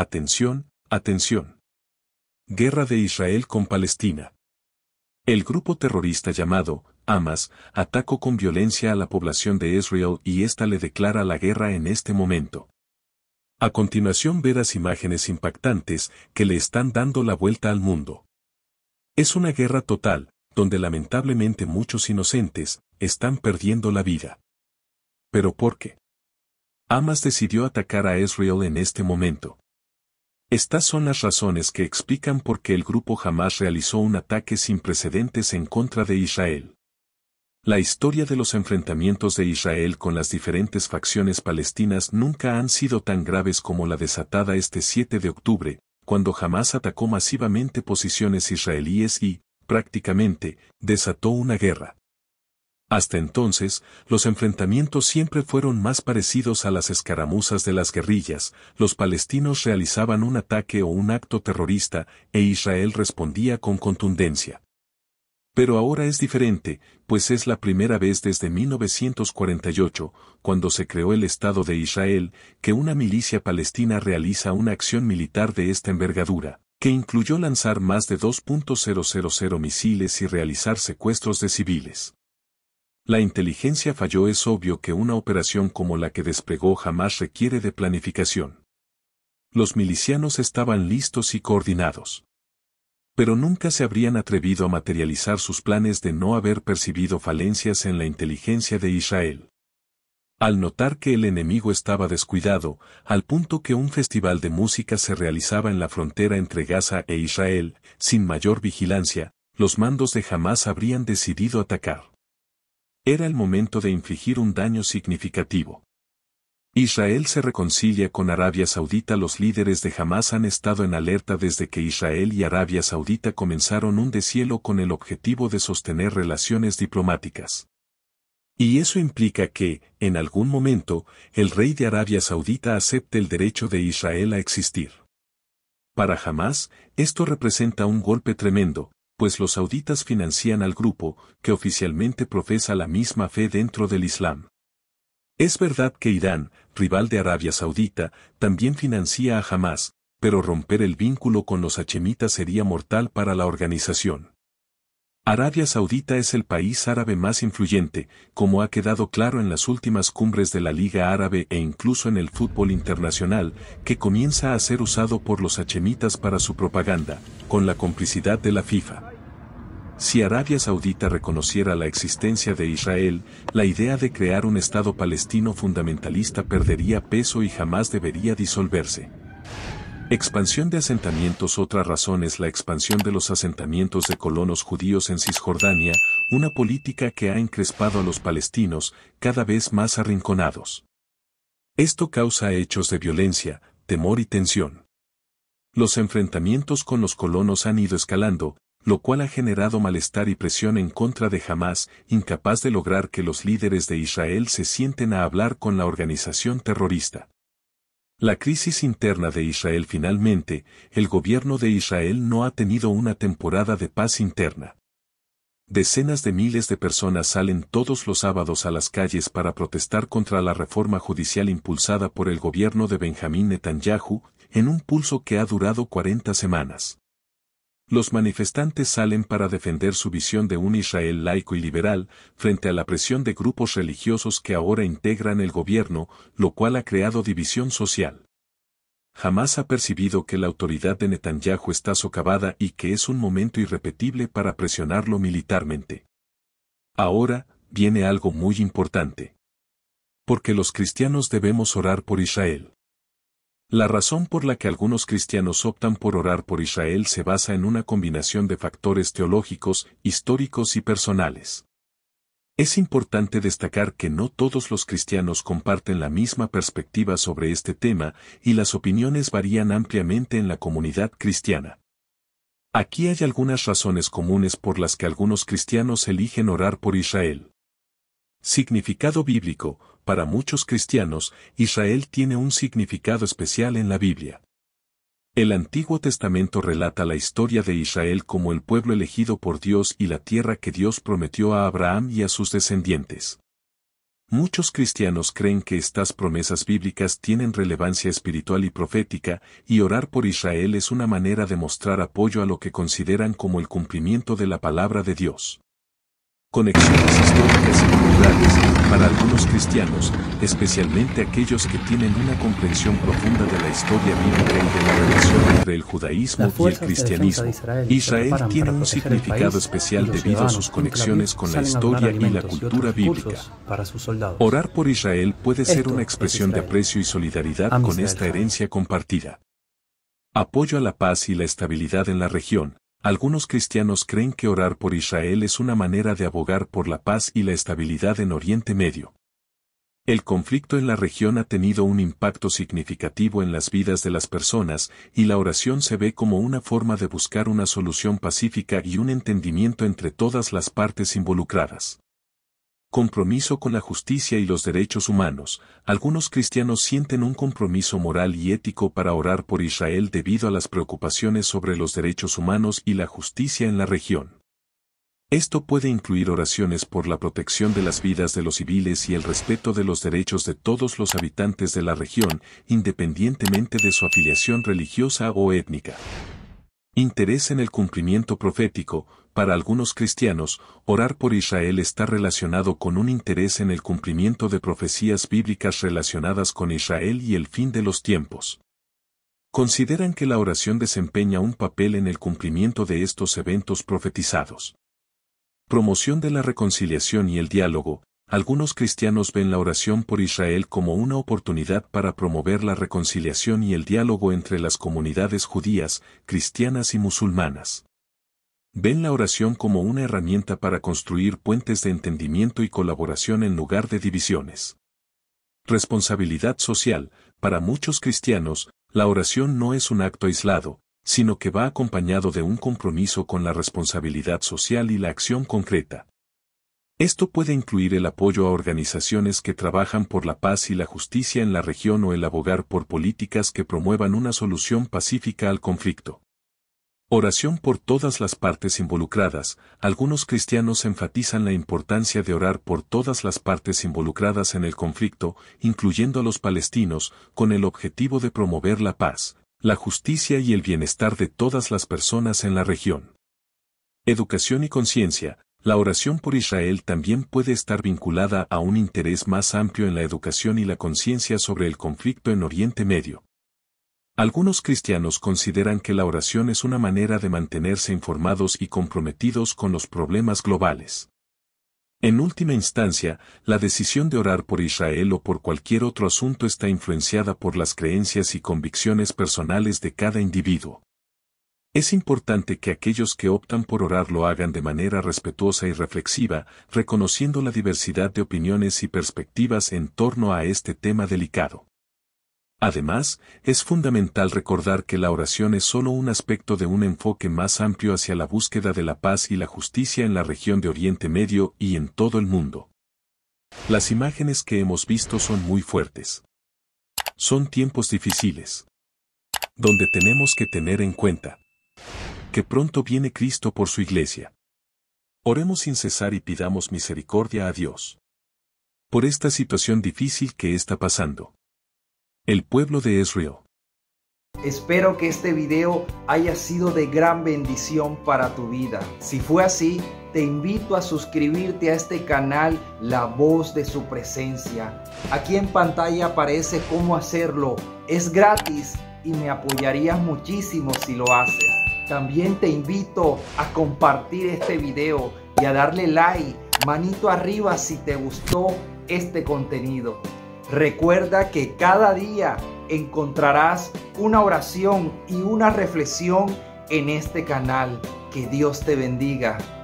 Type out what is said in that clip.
Atención, atención. Guerra de Israel con Palestina. El grupo terrorista llamado Hamas atacó con violencia a la población de Israel y ésta le declara la guerra en este momento. A continuación verás imágenes impactantes que le están dando la vuelta al mundo. Es una guerra total, donde lamentablemente muchos inocentes están perdiendo la vida. ¿Pero por qué? Hamas decidió atacar a Israel en este momento. Estas son las razones que explican por qué el grupo jamás realizó un ataque sin precedentes en contra de Israel. La historia de los enfrentamientos de Israel con las diferentes facciones palestinas nunca han sido tan graves como la desatada este 7 de octubre, cuando jamás atacó masivamente posiciones israelíes y, prácticamente, desató una guerra. Hasta entonces, los enfrentamientos siempre fueron más parecidos a las escaramuzas de las guerrillas, los palestinos realizaban un ataque o un acto terrorista e Israel respondía con contundencia. Pero ahora es diferente, pues es la primera vez desde 1948, cuando se creó el Estado de Israel, que una milicia palestina realiza una acción militar de esta envergadura, que incluyó lanzar más de 2.000 misiles y realizar secuestros de civiles. La inteligencia falló es obvio que una operación como la que desplegó jamás requiere de planificación. Los milicianos estaban listos y coordinados. Pero nunca se habrían atrevido a materializar sus planes de no haber percibido falencias en la inteligencia de Israel. Al notar que el enemigo estaba descuidado, al punto que un festival de música se realizaba en la frontera entre Gaza e Israel, sin mayor vigilancia, los mandos de Hamas habrían decidido atacar. Era el momento de infligir un daño significativo. Israel se reconcilia con Arabia Saudita. Los líderes de Hamas han estado en alerta desde que Israel y Arabia Saudita comenzaron un deshielo con el objetivo de sostener relaciones diplomáticas. Y eso implica que, en algún momento, el rey de Arabia Saudita acepte el derecho de Israel a existir. Para Hamas, esto representa un golpe tremendo, pues los sauditas financian al grupo, que oficialmente profesa la misma fe dentro del Islam. Es verdad que Irán, rival de Arabia Saudita, también financia a Hamas, pero romper el vínculo con los hachemitas sería mortal para la organización. Arabia Saudita es el país árabe más influyente, como ha quedado claro en las últimas cumbres de la Liga Árabe e incluso en el fútbol internacional, que comienza a ser usado por los hachemitas para su propaganda, con la complicidad de la FIFA. Si Arabia Saudita reconociera la existencia de Israel, la idea de crear un Estado palestino fundamentalista perdería peso y jamás debería disolverse. Expansión de asentamientos Otra razón es la expansión de los asentamientos de colonos judíos en Cisjordania, una política que ha encrespado a los palestinos, cada vez más arrinconados. Esto causa hechos de violencia, temor y tensión. Los enfrentamientos con los colonos han ido escalando, lo cual ha generado malestar y presión en contra de Hamas, incapaz de lograr que los líderes de Israel se sienten a hablar con la organización terrorista. La crisis interna de Israel finalmente, el gobierno de Israel no ha tenido una temporada de paz interna. Decenas de miles de personas salen todos los sábados a las calles para protestar contra la reforma judicial impulsada por el gobierno de Benjamín Netanyahu, en un pulso que ha durado 40 semanas los manifestantes salen para defender su visión de un Israel laico y liberal frente a la presión de grupos religiosos que ahora integran el gobierno, lo cual ha creado división social. Jamás ha percibido que la autoridad de Netanyahu está socavada y que es un momento irrepetible para presionarlo militarmente. Ahora, viene algo muy importante. Porque los cristianos debemos orar por Israel. La razón por la que algunos cristianos optan por orar por Israel se basa en una combinación de factores teológicos, históricos y personales. Es importante destacar que no todos los cristianos comparten la misma perspectiva sobre este tema y las opiniones varían ampliamente en la comunidad cristiana. Aquí hay algunas razones comunes por las que algunos cristianos eligen orar por Israel. Significado bíblico, para muchos cristianos, Israel tiene un significado especial en la Biblia. El Antiguo Testamento relata la historia de Israel como el pueblo elegido por Dios y la tierra que Dios prometió a Abraham y a sus descendientes. Muchos cristianos creen que estas promesas bíblicas tienen relevancia espiritual y profética, y orar por Israel es una manera de mostrar apoyo a lo que consideran como el cumplimiento de la palabra de Dios. Conexiones históricas y culturales para algunos cristianos, especialmente aquellos que tienen una comprensión profunda de la historia bíblica y de la relación entre el judaísmo y el cristianismo, Israel, tiene un significado especial debido a sus conexiones con la historia y la cultura bíblica. Orar por Israel puede ser una expresión de aprecio y solidaridad con esta herencia compartida. Apoyo a la paz y la estabilidad en la región, algunos cristianos creen que orar por Israel es una manera de abogar por la paz y la estabilidad en Oriente Medio. El conflicto en la región ha tenido un impacto significativo en las vidas de las personas y la oración se ve como una forma de buscar una solución pacífica y un entendimiento entre todas las partes involucradas compromiso con la justicia y los derechos humanos, algunos cristianos sienten un compromiso moral y ético para orar por Israel debido a las preocupaciones sobre los derechos humanos y la justicia en la región. Esto puede incluir oraciones por la protección de las vidas de los civiles y el respeto de los derechos de todos los habitantes de la región, independientemente de su afiliación religiosa o étnica. Interés en el cumplimiento profético. Para algunos cristianos, orar por Israel está relacionado con un interés en el cumplimiento de profecías bíblicas relacionadas con Israel y el fin de los tiempos. Consideran que la oración desempeña un papel en el cumplimiento de estos eventos profetizados. Promoción de la reconciliación y el diálogo. Algunos cristianos ven la oración por Israel como una oportunidad para promover la reconciliación y el diálogo entre las comunidades judías, cristianas y musulmanas. Ven la oración como una herramienta para construir puentes de entendimiento y colaboración en lugar de divisiones. Responsabilidad social, para muchos cristianos, la oración no es un acto aislado, sino que va acompañado de un compromiso con la responsabilidad social y la acción concreta, esto puede incluir el apoyo a organizaciones que trabajan por la paz y la justicia en la región o el abogar por políticas que promuevan una solución pacífica al conflicto. Oración por todas las partes involucradas. Algunos cristianos enfatizan la importancia de orar por todas las partes involucradas en el conflicto, incluyendo a los palestinos, con el objetivo de promover la paz, la justicia y el bienestar de todas las personas en la región. Educación y conciencia. La oración por Israel también puede estar vinculada a un interés más amplio en la educación y la conciencia sobre el conflicto en Oriente Medio. Algunos cristianos consideran que la oración es una manera de mantenerse informados y comprometidos con los problemas globales. En última instancia, la decisión de orar por Israel o por cualquier otro asunto está influenciada por las creencias y convicciones personales de cada individuo. Es importante que aquellos que optan por orar lo hagan de manera respetuosa y reflexiva, reconociendo la diversidad de opiniones y perspectivas en torno a este tema delicado. Además, es fundamental recordar que la oración es solo un aspecto de un enfoque más amplio hacia la búsqueda de la paz y la justicia en la región de Oriente Medio y en todo el mundo. Las imágenes que hemos visto son muy fuertes. Son tiempos difíciles. Donde tenemos que tener en cuenta que pronto viene Cristo por su iglesia. Oremos sin cesar y pidamos misericordia a Dios. Por esta situación difícil que está pasando. El pueblo de Israel. Espero que este video haya sido de gran bendición para tu vida. Si fue así, te invito a suscribirte a este canal La Voz de Su Presencia. Aquí en pantalla aparece cómo hacerlo. Es gratis y me apoyarías muchísimo si lo haces. También te invito a compartir este video y a darle like, manito arriba si te gustó este contenido. Recuerda que cada día encontrarás una oración y una reflexión en este canal. Que Dios te bendiga.